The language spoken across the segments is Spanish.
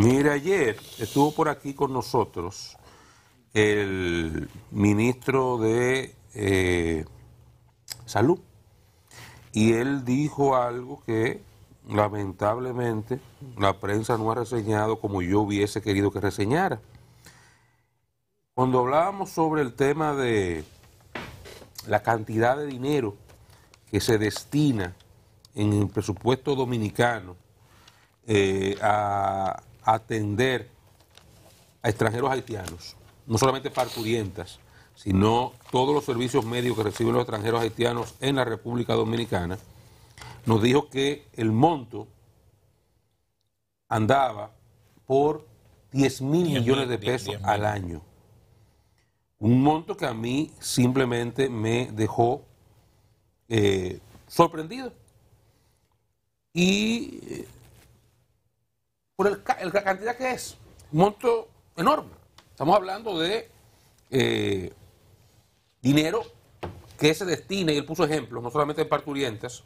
Mire, ayer estuvo por aquí con nosotros el ministro de eh, Salud y él dijo algo que lamentablemente la prensa no ha reseñado como yo hubiese querido que reseñara. Cuando hablábamos sobre el tema de la cantidad de dinero que se destina en el presupuesto dominicano eh, a atender a extranjeros haitianos, no solamente parturientas, sino todos los servicios médicos que reciben los extranjeros haitianos en la República Dominicana, nos dijo que el monto andaba por 10 mil millones de pesos al año. Un monto que a mí simplemente me dejó eh, sorprendido. Y eh, por la cantidad que es. Un monto enorme. Estamos hablando de eh, dinero que se destina, y él puso ejemplos, no solamente en parturientas.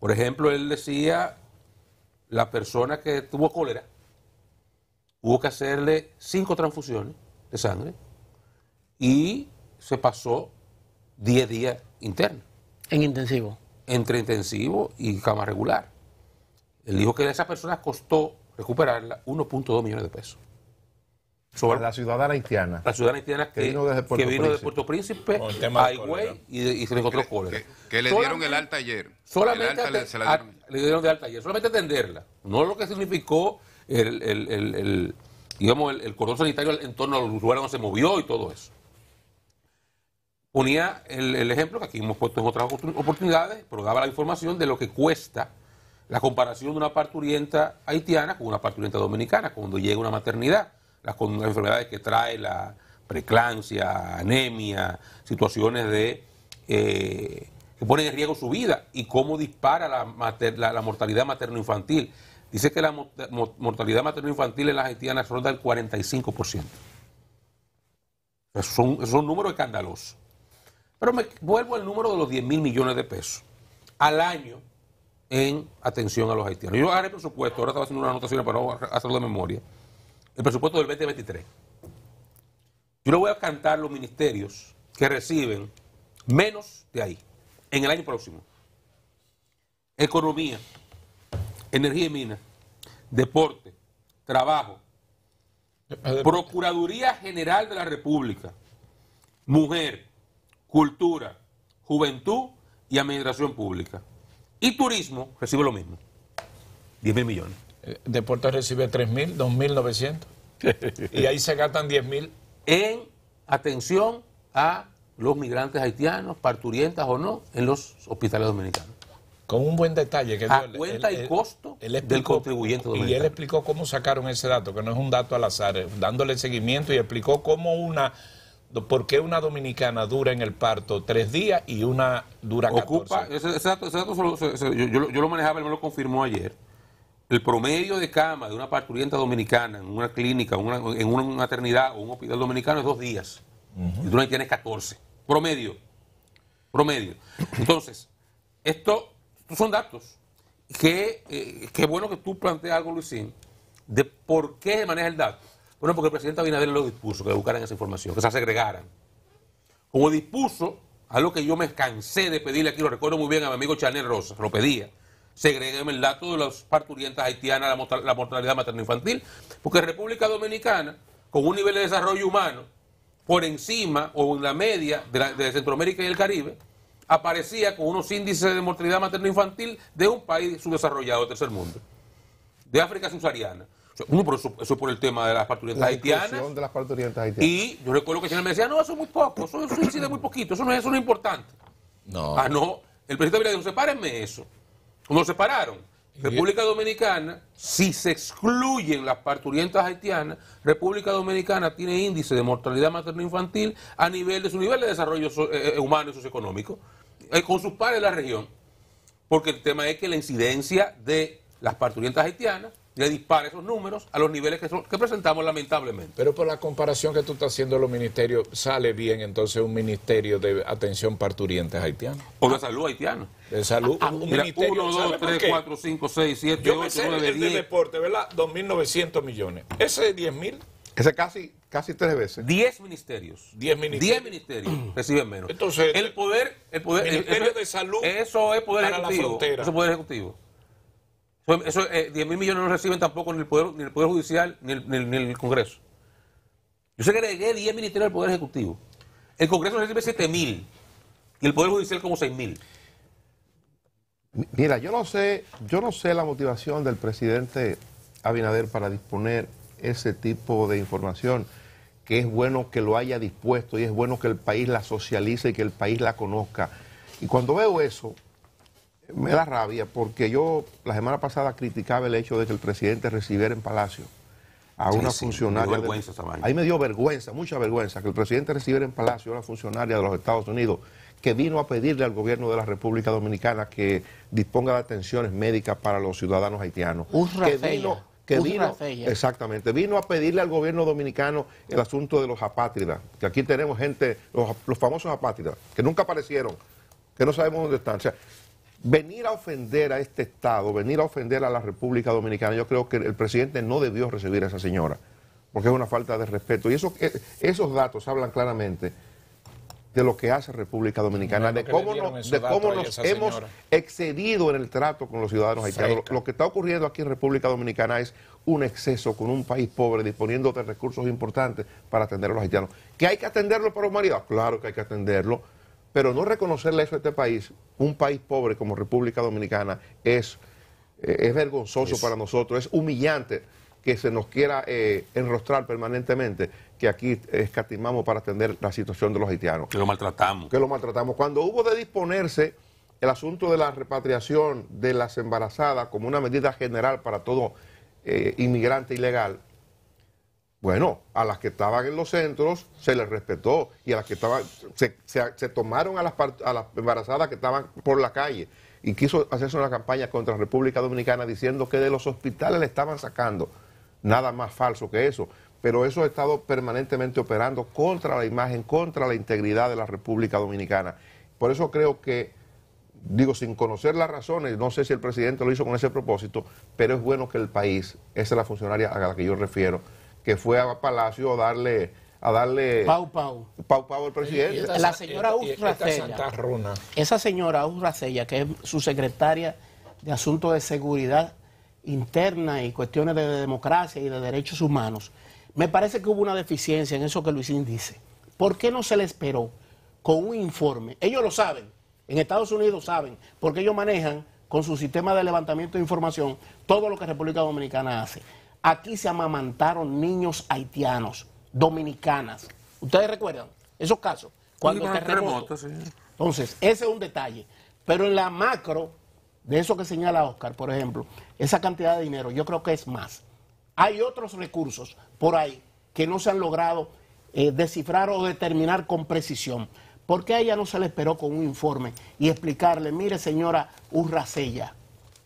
Por ejemplo, él decía, la persona que tuvo cólera, hubo que hacerle cinco transfusiones de sangre y se pasó 10 días internos. En intensivo. Entre intensivo y cama regular. Él dijo que a esa persona costó recuperarla 1.2 millones de pesos. Sobre la ciudadana haitiana. La ciudadana haitiana que, vino, desde Puerto, de Puerto Príncipe a Higüey y, se le encontró cólera. Que, que, le dieron el alta ayer. Solamente se dieron. le dieron de alta ayer. Solamente atenderla. No lo que significó el, digamos, el, cordón sanitario en torno a los lugares donde se movió y todo eso. Ponía el, ejemplo que aquí hemos puesto en otras oportunidades, pero daba la información de lo que cuesta la comparación de una parturienta haitiana con una parturienta dominicana, cuando llega una maternidad, las, enfermedades que trae la preclancia, anemia, situaciones de eh, que ponen en riesgo su vida y cómo dispara la, mortalidad materno-infantil. Dice que la mortalidad materno-infantil en las haitianas ronda el 45%. ...eso son, son números escandalosos. Pero me vuelvo al número de los 10 mil millones de pesos. Al año en atención a los haitianos. Yo agarré el presupuesto, ahora estaba haciendo una anotación para no hacerlo de memoria, el presupuesto del 2023. Yo le voy a cantar los ministerios que reciben menos de ahí, en el año próximo. Economía, energía y minas, deporte, trabajo, Procuraduría General de la República, mujer, cultura, juventud y administración pública y turismo recibe lo mismo, 10 mil millones. Eh, Deportes recibe 3 mil, 2 mil 900. y ahí se gastan 10 mil. En atención a los migrantes haitianos, parturientas o no, en los hospitales dominicanos. Con un buen detalle que a cuenta y costo del contribuyente Y él explicó cómo sacaron ese dato, que no es un dato al azar, eh, dándole seguimiento y explicó cómo una por qué una dominicana dura en el parto tres días y una dura 14. Ocupa, ese, dato, yo, lo manejaba, él me lo confirmó ayer. El promedio de cama de una parturienta dominicana en una clínica, en una maternidad o un hospital dominicano es dos días. Y tú no tienes 14. Promedio. Promedio. Entonces, esto, estos son datos. Eh, qué bueno que tú planteas algo, Luisín, de por qué se maneja el dato. Bueno, porque el presidente Abinader lo dispuso, que buscaran esa información, que se segregaran. Como dispuso, algo que yo me cansé de pedirle aquí, lo recuerdo muy bien a mi amigo Chanel Rosa, lo pedía. segreguen el dato de las parturientas haitianas, la, la mortalidad materno-infantil, porque República Dominicana, con un nivel de desarrollo humano por encima o en la media de, Centroamérica y el Caribe, aparecía con unos índices de mortalidad materno-infantil de un país subdesarrollado, del tercer mundo, de África subsahariana. Uno, eso, es por el tema de las parturientas haitianas. Y yo recuerdo que señor me decía, no, eso es muy poco, eso, muy poquito, eso no es, importante. No. Ah, no. El presidente Abinader dijo, sepárenme eso. Nos separaron. República Dominicana, si se excluyen las parturientas haitianas, República Dominicana tiene índice de mortalidad materno-infantil a nivel de su nivel de desarrollo eh, eh, humano y socioeconómico, eh, con sus pares de la región. Porque el tema es que la incidencia de las parturientas haitianas le dispara esos números a los niveles que, que presentamos lamentablemente. Pero por la comparación que tú estás haciendo los ministerios, sale bien entonces un ministerio de atención parturientes haitiano? O de salud haitiana. Ah, de salud. Ah, un mira, ministerio, 1, 2, 3, 4, 5, 6, 7, 8, 9, de deporte, ¿verdad? 2.900 millones. Ese 10.000? Ese casi, casi tres veces. 10 ministerios. 10 ministerios. 10 ministerios reciben menos. Entonces, el poder, el poder, ministerio de salud. Eso es poder para ejecutivo. La frontera. Eso es poder ejecutivo. Eso, 10 eh, mil millones no reciben tampoco ni el Poder, ni el poder Judicial ni el, Congreso. Yo sé que agregué 10 ministerios al Poder Ejecutivo. El Congreso recibe 7 mil y el Poder Judicial como 6 mil. Mira, yo no sé, yo no sé la motivación del presidente Abinader para disponer ese tipo de información, que es bueno que lo haya dispuesto y es bueno que el país la socialice y que el país la conozca. Y cuando veo eso, me da rabia porque yo la semana pasada criticaba el hecho de que el presidente recibiera en Palacio a una funcionaria. ahí me dio vergüenza, mucha vergüenza, que el presidente recibiera en Palacio a una funcionaria de los Estados Unidos que vino a pedirle al gobierno de la República Dominicana que disponga de atenciones médicas para los ciudadanos haitianos. un que vino, que exactamente, vino a pedirle al gobierno dominicano el asunto de los apátridas, que aquí tenemos gente, los, famosos apátridas, que nunca aparecieron, que no sabemos dónde están. O sea, venir a ofender a este Estado, venir a ofender a la República Dominicana, yo creo que el presidente no debió recibir a esa señora, porque es una falta de respeto. Y eh, esos datos hablan claramente de lo que hace República Dominicana, de cómo, nos, hemos excedido en el trato con los ciudadanos haitianos. Lo, que está ocurriendo aquí en República Dominicana es un exceso con un país pobre disponiendo de recursos importantes para atender a los haitianos. ¿Que hay que atenderlo los humanidad? Claro que hay que atenderlo pero no reconocerle eso a este país, un país pobre como República Dominicana, es, eh, es vergonzoso para nosotros, es humillante que se nos quiera eh, enrostrar permanentemente que aquí escatimamos para atender la situación de los haitianos. Que lo maltratamos. Que lo maltratamos. Cuando hubo de disponerse el asunto de la repatriación de las embarazadas como una medida general para todo eh, inmigrante ilegal, bueno, a las que estaban en los centros se les respetó y a las que estaban, se, se tomaron a las, a las embarazadas que estaban por la calle y quiso hacerse una campaña contra la República Dominicana diciendo que de los hospitales le estaban sacando. Nada más falso que eso. Pero eso ha estado permanentemente operando contra la imagen, contra la integridad de la República Dominicana. Por eso creo que, digo, sin conocer las razones, no sé si el presidente lo hizo con ese propósito, pero es bueno que el país, esa es la funcionaria a la que yo refiero, que fue a Palacio a darle a darle pau pau pau pau al presidente. la señora Urracella, esa señora Urracella, que es su secretaria de Asuntos de Seguridad Interna y cuestiones de democracia y de derechos humanos, me parece que hubo una deficiencia en eso que Luisín dice. ¿Por qué no se le esperó con un informe? Ellos lo saben, en Estados Unidos saben, porque ellos manejan con su sistema de levantamiento de información todo lo que República Dominicana hace. Aquí se amamantaron niños haitianos, dominicanas. ¿Ustedes recuerdan esos casos? Cuando Entonces, ese es un detalle. Pero en la macro, de eso que señala Oscar, por ejemplo, esa cantidad de dinero, yo creo que es más. Hay otros recursos por ahí que no se han logrado eh, descifrar o determinar con precisión. ¿Por qué a ella no se le esperó con un informe y explicarle, mire señora Urracella,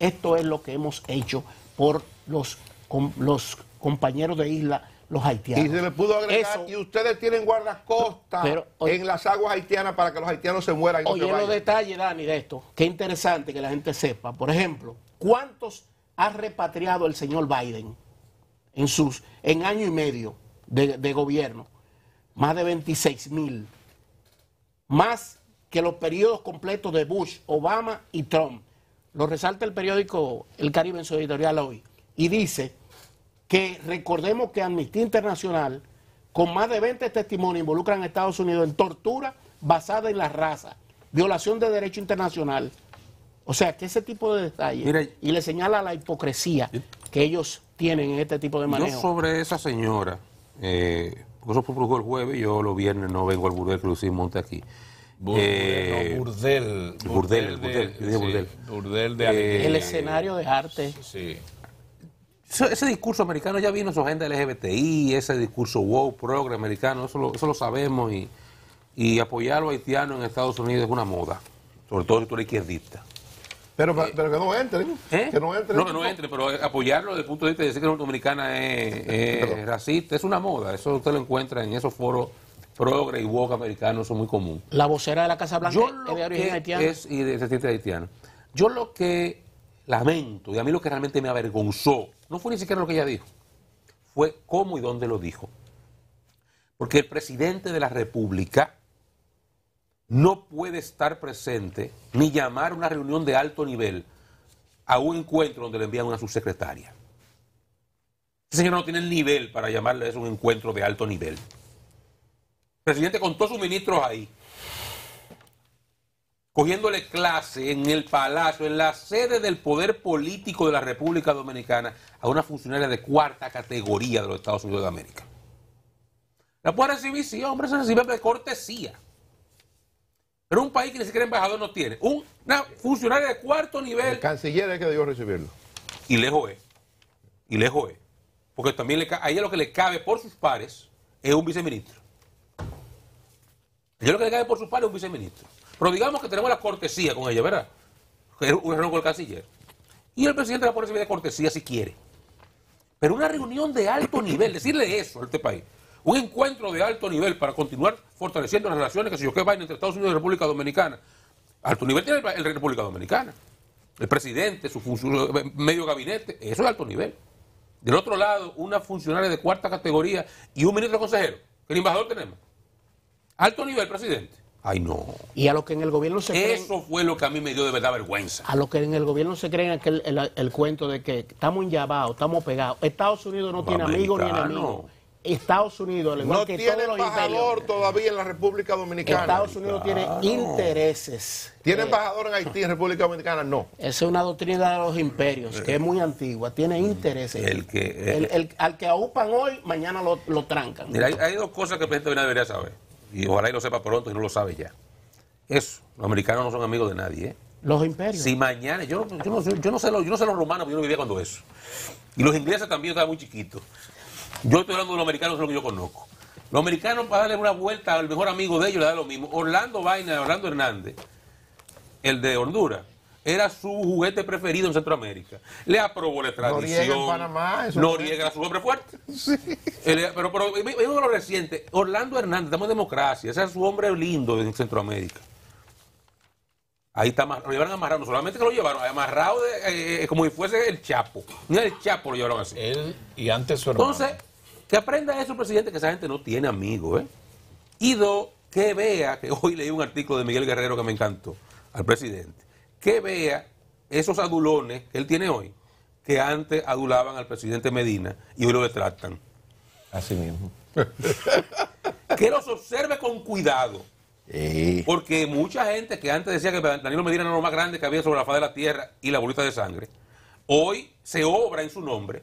esto es lo que hemos hecho por los con los compañeros de isla, los haitianos. Y se pudo agregar, y ustedes tienen guardacostas en las aguas haitianas para que los haitianos se mueran. Y oye, no Oye, detalles, Dani, de esto, qué interesante que la gente sepa. Por ejemplo, ¿cuántos ha repatriado el señor Biden en, sus, en año y medio de, de gobierno? Más de 26 mil. Más que los periodos completos de Bush, Obama y Trump. Lo resalta el periódico El Caribe en su editorial hoy y dice que recordemos que Amnistía Internacional, con más de 20 testimonios, involucran a Estados Unidos en tortura basada en la raza, violación de derecho internacional. O sea, que ese tipo de detalles y le señala la hipocresía que ellos tienen en este tipo de manejo. Yo sobre esa señora, eh, porque eso fue el jueves, yo los viernes no vengo al burdel que Lucía aquí. Eh, burdel, burdel, burdel, burdel, eh, el escenario de arte. Sí ese discurso americano ya vino su agenda LGBTI, ese discurso woke progre americano, eso lo, sabemos y, apoyar a los haitianos en Estados Unidos es una moda, sobre todo si tú eres izquierdista. Pero, eh, pero que no entren. ¿Eh? Que no entren. No, que no entren, pero apoyarlo desde el punto de vista de decir que la dominicana es, es racista es una moda. Eso usted lo encuentra en esos foros progre y woke americanos, son muy común. La vocera de la Casa Blanca es de origen haitiano. Es y de, haitiano. Yo lo que lamento, y a mí lo que realmente me avergonzó no fue ni siquiera lo que ella dijo, fue cómo y dónde lo dijo. Porque el presidente de la República no puede estar presente ni llamar a una reunión de alto nivel a un encuentro donde le envían una subsecretaria. Ese señor no tiene el nivel para llamarle eso un encuentro de alto nivel. presidente con todos sus ministros ahí cogiéndole clase en el Palacio, en la sede del poder político de la República Dominicana, a una funcionaria de cuarta categoría de los Estados Unidos de América. La puede recibir, sí, hombre, se recibe de cortesía. Pero un país que ni siquiera embajador no tiene. una funcionaria de cuarto nivel. El canciller es que debió recibirlo. Y lejos es. Y lejos es. Porque también le, a ella lo que le cabe por sus pares es un viceministro. A ella lo que le cabe por sus pares es un viceministro. Pero digamos que tenemos la cortesía con ella, ¿verdad? Un reunión con el canciller. Y el presidente la pone de cortesía si quiere. Pero una reunión de alto nivel, decirle eso a este país, un encuentro de alto nivel para continuar fortaleciendo las relaciones que se yo que entre Estados Unidos y República Dominicana. Alto nivel tiene la República Dominicana. El presidente, su, eh, medio gabinete, eso es alto nivel. Del otro lado, una funcionaria de cuarta categoría y un ministro consejero. El embajador tenemos? Alto nivel, presidente. Ay, no. Y a lo que en el gobierno se creen... Eso fue lo que a mí me dio de verdad vergüenza. A los que en el gobierno se creen aquel, el, cuento de que estamos enllavados, estamos pegados. Estados Unidos no tiene amigos ni enemigos. Estados Unidos, no tiene embajador todavía en la República Dominicana. Estados Unidos tiene intereses. ¿Tiene eh, embajador en Haití, en República Dominicana? No. Esa es una doctrina de los imperios, que es muy antigua. Tiene mm, intereses. El que, eh, al que aupan hoy, mañana lo, trancan. Mira, hay, dos cosas que el presidente debería saber y ojalá y lo sepa pronto y no lo sabe ya. Eso, los americanos no son amigos de nadie. ¿eh? Los imperios. Si mañana, yo, no, sé los, yo no sé los romanos, yo no vivía cuando eso. Y los ingleses también estaba muy chiquito Yo estoy hablando de los americanos, es lo que yo conozco. Los americanos para darle una vuelta al mejor amigo de ellos le da lo mismo. Orlando Vaina, Orlando Hernández, el de Honduras, era su juguete preferido en Centroamérica. Le aprobó la tradición. Noriega en Panamá. su hombre fuerte. Sí. pero, pero lo reciente. Orlando Hernández, estamos en democracia. Ese es su hombre lindo en Centroamérica. Ahí está, lo llevaron amarrado, no solamente que lo llevaron, amarrado eh, eh, como si fuese el Chapo. el Chapo lo llevaron así. Él y antes su hermano. Entonces, que aprenda eso, presidente, que esa gente no tiene amigos, ¿eh? Y que vea, que hoy leí un artículo de Miguel Guerrero que me encantó, al presidente que vea esos adulones que él tiene hoy, que antes adulaban al presidente Medina y hoy lo detractan. Así mismo. que los observe con cuidado. Porque mucha gente que antes decía que Danilo Medina era lo más grande que había sobre la faz de la tierra y la bolita de sangre, hoy se obra en su nombre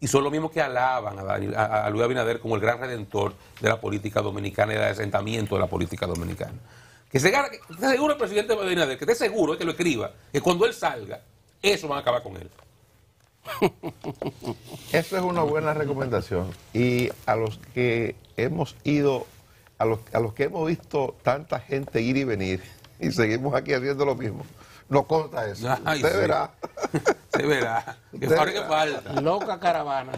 y son los mismos que alaban a, Luis Abinader como el gran redentor de la política dominicana y del asentamiento de la política dominicana. Que, se, que esté seguro el presidente Abinader, que esté seguro, que lo escriba, que cuando él salga, eso van a acabar con él. Eso es una buena recomendación. Y a los que hemos ido, a los, que hemos visto tanta gente ir y venir, y seguimos aquí haciendo lo mismo, no consta eso. se verá. Se verá. Que falta. Loca caravana.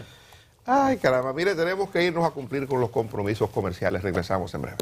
Ay, caramba. Mire, tenemos que irnos a cumplir con los compromisos comerciales. Regresamos en breve.